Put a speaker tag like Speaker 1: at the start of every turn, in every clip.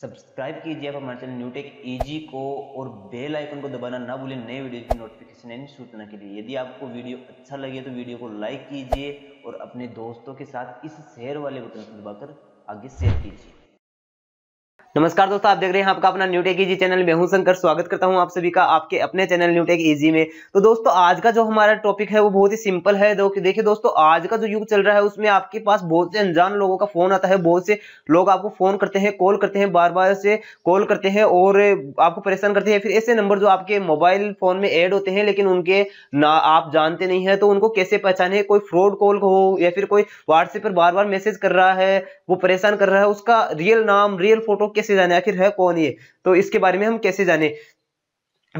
Speaker 1: Subscribe कीजिए आप हमारे चैनल न्यूटेक ईजी e को और बेल आइकन को दबाना ना भूलें नए वीडियो की नोटिफिकेशन यानी सूचना के लिए यदि आपको वीडियो अच्छा लगे तो वीडियो को लाइक कीजिए और अपने दोस्तों के साथ इस शेयर वाले बटन को दबाकर आगे शेयर कीजिए नमस्कार दोस्तों आप देख रहे हैं आपका अपना न्यूटेक इजी चैनल में हूं शंकर स्वागत करता हूं आप सभी का आपके अपने चैनल न्यूटेक इजी में तो दोस्तों आज का जो हमारा टॉपिक है वो बहुत ही सिंपल है देखिए दोस्तों आज का जो युग चल रहा है उसमें आपके पास बहुत से अनजान लोगों का फोन आता है बहुत से लोग आपको फोन करते हैं कॉल करते हैं बार बार से कॉल करते हैं और आपको परेशान करते हैं फिर ऐसे नंबर जो आपके मोबाइल फोन में एड होते हैं लेकिन उनके ना आप जानते नहीं है तो उनको कैसे पहचाने कोई फ्रॉड कॉल हो या फिर कोई व्हाट्सएप पर बार बार मैसेज कर रहा है वो परेशान कर रहा है उसका रियल नाम रियल फोटो कैसे जाने आखिर है कौन ये तो इसके बारे में हम कैसे जाने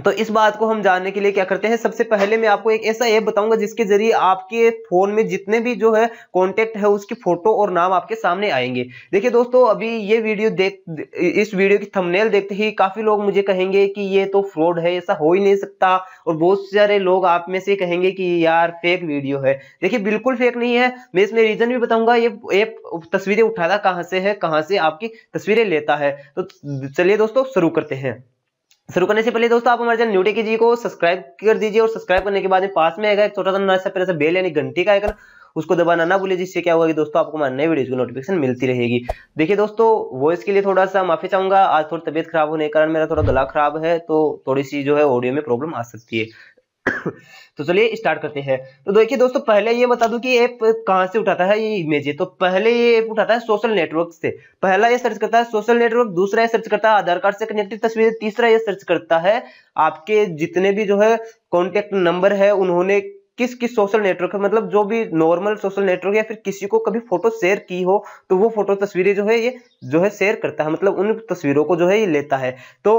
Speaker 1: तो इस बात को हम जानने के लिए क्या करते हैं सबसे पहले मैं आपको एक ऐसा ऐप बताऊंगा जिसके जरिए आपके फोन में जितने भी जो है कॉन्टेक्ट है उसकी फोटो और नाम आपके सामने आएंगे देखिए दोस्तों अभी ये वीडियो देख इस वीडियो की थंबनेल देखते ही काफी लोग मुझे कहेंगे कि ये तो फ्रॉड है ऐसा हो ही नहीं सकता और बहुत सारे लोग आप में से कहेंगे कि यार फेक वीडियो है देखिये बिल्कुल फेक नहीं है मैं इसमें रीजन भी बताऊंगा ये ऐप तस्वीरें उठाता कहाँ से है कहाँ से आपकी तस्वीरें लेता है तो चलिए दोस्तों शुरू करते हैं शुरू करने से पहले दोस्तों आप हमारे चैनल न्यूटे के जी को सब्सक्राइब कर दीजिए और सब्सक्राइब करने के बाद में पास में आएगा एक छोटा सा सा पहले से बेल यानी घंटी का आएगा उसको दबाना ना भूलिए जिससे क्या होगा कि दोस्तों आपको हमारे नए वीडियोज की नोटिफिकेशन मिलती रहेगी देखिए दोस्तों वॉइस के लिए थोड़ा सा माफी चाहूंगा आज थोड़ी तबियत खराब होने के कारण मेरा थोड़ा गला खराब है तो थोड़ी सी जो है ऑडियो में प्रॉब्लम आ सकती है तो चलिए स्टार्ट करते हैं तो देखिए दोस्तों पहले ये बता दूं कि ऐप कहां से उठाता है ये इमेज तो पहले ये ऐप उठाता है सोशल नेटवर्क से पहला ये सर्च करता है सोशल नेटवर्क दूसरा ये सर्च करता है आधार कार्ड से कनेक्टेड तस्वीर तीसरा ये सर्च करता है आपके जितने भी जो है कॉन्टेक्ट नंबर है उन्होंने किस किस सोशल नेटवर्क है मतलब जो भी नॉर्मल सोशल नेटवर्क या फिर किसी को कभी फोटो शेयर की हो तो वो फोटो तस्वीरें जो है ये जो है शेयर करता है मतलब उन तस्वीरों को जो है ये लेता है तो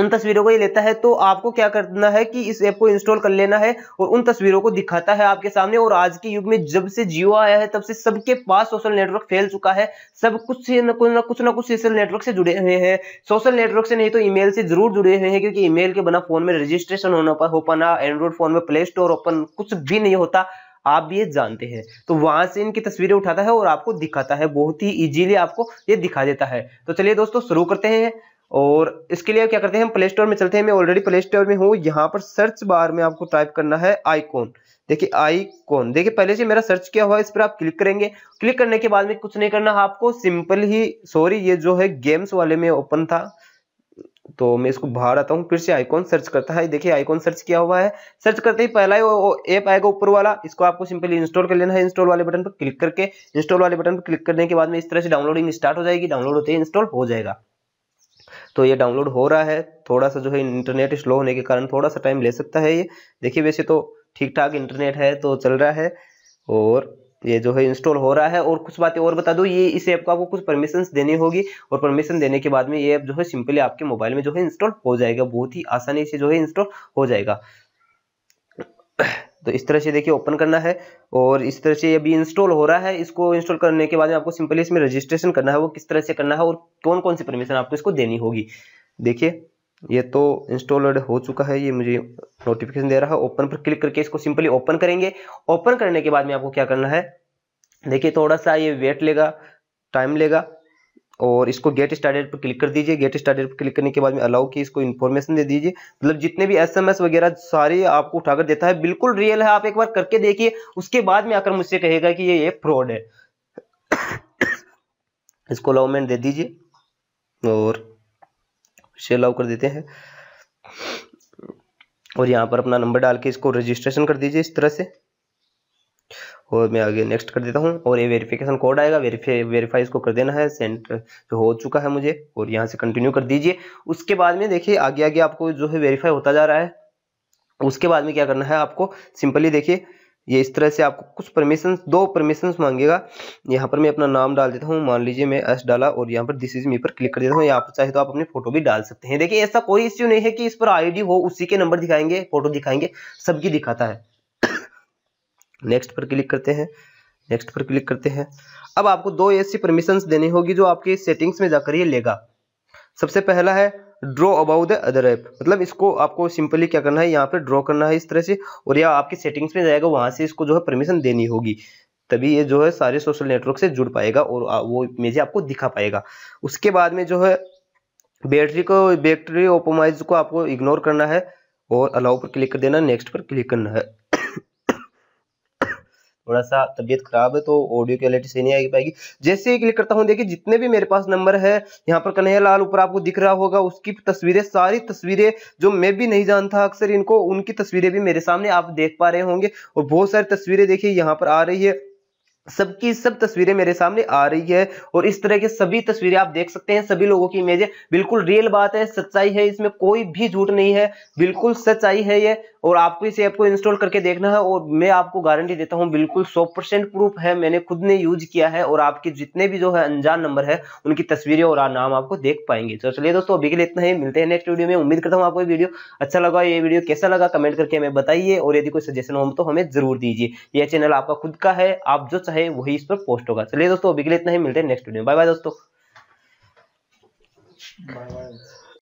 Speaker 1: उन तस्वीरों को ये लेता है तो आपको क्या करना है कि इस ऐप को इंस्टॉल कर लेना है और उन तस्वीरों को दिखाता है आपके सामने और आज के युग में जब से जियो आया है तब से सबके पास सोशल नेटवर्क फैल चुका है सब कुछ से न कुछ ना कुछ ना कुछ सोशल नेटवर्क से जुड़े हुए हैं सोशल नेटवर्क से नहीं तो ईमेल से जरूर जुड़े हुए हैं क्योंकि ईमेल के बना फोन में रजिस्ट्रेशन होना हो पाना एंड्रॉइड फोन में प्ले स्टोर ओपन कुछ भी नहीं होता आप ये जानते हैं तो वहां से इनकी तस्वीरें उठाता है और आपको दिखाता है बहुत ही इजीली आपको ये दिखा देता है तो चलिए दोस्तों शुरू करते हैं और इसके लिए क्या करते हैं हम प्ले स्टोर में चलते हैं मैं ऑलरेडी प्ले स्टोर में हूँ यहाँ पर सर्च बार में आपको टाइप करना है आईकॉन देखिए आईकॉन देखिए पहले से मेरा सर्च किया हुआ है इस पर आप क्लिक करेंगे क्लिक करने के बाद में कुछ नहीं करना आपको सिंपल ही सॉरी ये जो है गेम्स वाले में ओपन था तो मैं इसको बाहर आता हूँ फिर से आईकॉन सर्च करता है देखिए आईकॉन सर्च किया हुआ है सर्च करते ही पहला ही ऐप आएगा ऊपर वाला इसको आपको सिंपली इंस्टॉल कर लेना है इंस्टॉल वाले बटन पर क्लिक करके इंस्टॉल वाले बटन पर क्लिक करने के बाद में इस तरह से डाउनलोडिंग स्टार्ट हो जाएगी डाउनलोड होते ही इंस्टॉल हो जाएगा तो ये डाउनलोड हो रहा है थोड़ा सा जो है इंटरनेट स्लो होने के कारण थोड़ा सा टाइम ले सकता है ये देखिए वैसे तो ठीक ठाक इंटरनेट है तो चल रहा है और ये जो है इंस्टॉल हो रहा है और कुछ बातें और बता दूँ ये इस ऐप को आपको कुछ परमिशंस देनी होगी और परमिशन देने के बाद में ये ऐप जो है सिंपली आपके मोबाइल में जो है इंस्टॉल हो जाएगा बहुत ही आसानी से जो है इंस्टॉल हो जाएगा तो इस तरह से देखिए ओपन करना है और इस तरह से अभी इंस्टॉल हो रहा है इसको इंस्टॉल करने के बाद में आपको सिंपली इसमें रजिस्ट्रेशन करना है वो किस तरह से करना है और कौन कौन सी परमिशन आपको इसको देनी होगी देखिए ये तो इंस्टॉल हो चुका है ये मुझे नोटिफिकेशन दे रहा है ओपन पर क्लिक करके इसको सिंपली ओपन करेंगे ओपन करने के बाद में आपको क्या करना है देखिए थोड़ा सा ये वेट लेगा टाइम लेगा और इसको गेट स्टार्टेड पर क्लिक कर दीजिए गेट स्टार्टेड पर क्लिक करने के बाद में अलाउ की इसको इन्फॉर्मेशन दे दीजिए मतलब जितने भी एसएमएस वगैरह सारे आपको उठाकर देता है बिल्कुल रियल है आप एक बार करके देखिए उसके बाद में आकर मुझसे कहेगा कि ये ये फ्रॉड है इसको अलाउमेंट दे दीजिए और इसे अलाउ कर देते हैं और यहाँ पर अपना नंबर डाल के इसको रजिस्ट्रेशन कर दीजिए इस तरह से और मैं आगे नेक्स्ट कर देता हूँ और ये वेरिफिकेशन कोड आएगा वेरीफाई वेरीफाई इसको कर देना है सेंटर जो हो चुका है मुझे और यहाँ से कंटिन्यू कर दीजिए उसके बाद में देखिए आगे आगे आपको जो है वेरीफाई होता जा रहा है उसके बाद में क्या करना है आपको सिंपली देखिए ये इस तरह से आपको कुछ परमिशन दो परमिशन मांगेगा यहाँ पर मैं अपना नाम डाल देता हूँ मान लीजिए मैं एस डाला और यहाँ पर दिस इज मी पर क्लिक कर देता हूँ यहाँ पर चाहे तो आप अपनी फोटो भी डाल सकते हैं देखिए ऐसा कोई इश्यू नहीं है कि इस पर आईडी हो उसी के नंबर दिखाएंगे फोटो दिखाएंगे सबकी दिखाता है नेक्स्ट पर क्लिक करते हैं नेक्स्ट पर क्लिक करते हैं अब आपको दो ऐसी परमिशन देनी होगी जो आपके सेटिंग्स में जाकर ये लेगा सबसे पहला है draw about the other app मतलब इसको आपको सिंपली क्या करना है यहाँ पे ड्रॉ करना है इस तरह से और यह आपकी सेटिंग्स में जाएगा वहां से इसको जो है परमिशन देनी होगी तभी ये जो है सारे सोशल नेटवर्क से जुड़ पाएगा और वो इमेज आपको दिखा पाएगा उसके बाद में जो है बैटरी को बैटरी ओपोमाइज को आपको इग्नोर करना है और अलाउ पर क्लिक कर देना नेक्स्ट पर क्लिक करना है थोड़ा सा तबियत खराब है तो ऑडियो क्वालिटी सही नहीं आ पाएगी जैसे ही क्लिक करता हूँ देखिए जितने भी मेरे पास नंबर है यहाँ पर कन्हैया लाल ऊपर आपको दिख रहा होगा उसकी तस्वीरें सारी तस्वीरें जो मैं भी नहीं जानता अक्सर इनको उनकी तस्वीरें भी मेरे सामने आप देख पा रहे होंगे और बहुत सारी तस्वीरें देखिए यहाँ पर आ रही है सबकी सब तस्वीरें मेरे सामने आ रही है और इस तरह के सभी तस्वीरें आप देख सकते हैं सभी लोगों की इमेज बिल्कुल रियल बात है सच्चाई है इसमें कोई भी झूठ नहीं है बिल्कुल सच्चाई है ये और आपको इस ऐप को इंस्टॉल करके देखना है और मैं आपको गारंटी देता हूँ बिल्कुल सौ परसेंट प्रूफ है मैंने खुद ने यूज किया है और आपके जितने भी जो है अनजान नंबर है उनकी तस्वीरें और नाम आपको देख पाएंगे तो चलिए दोस्तों अभी के लिए इतना ही मिलते हैं नेक्स्ट वीडियो में उम्मीद करता हूँ आपको ये वीडियो अच्छा लगा ये वीडियो कैसा लगा कमेंट करके हमें बताइए और यदि कोई सजेशन हो तो हमें जरूर दीजिए यह चैनल आपका खुद का है आप जो चाहे वही इस पर पोस्ट होगा चलिए दोस्तों अभी के लिए इतना ही मिलते हैं नेक्स्ट वीडियो में बाय बाय दोस्तों Bye bye.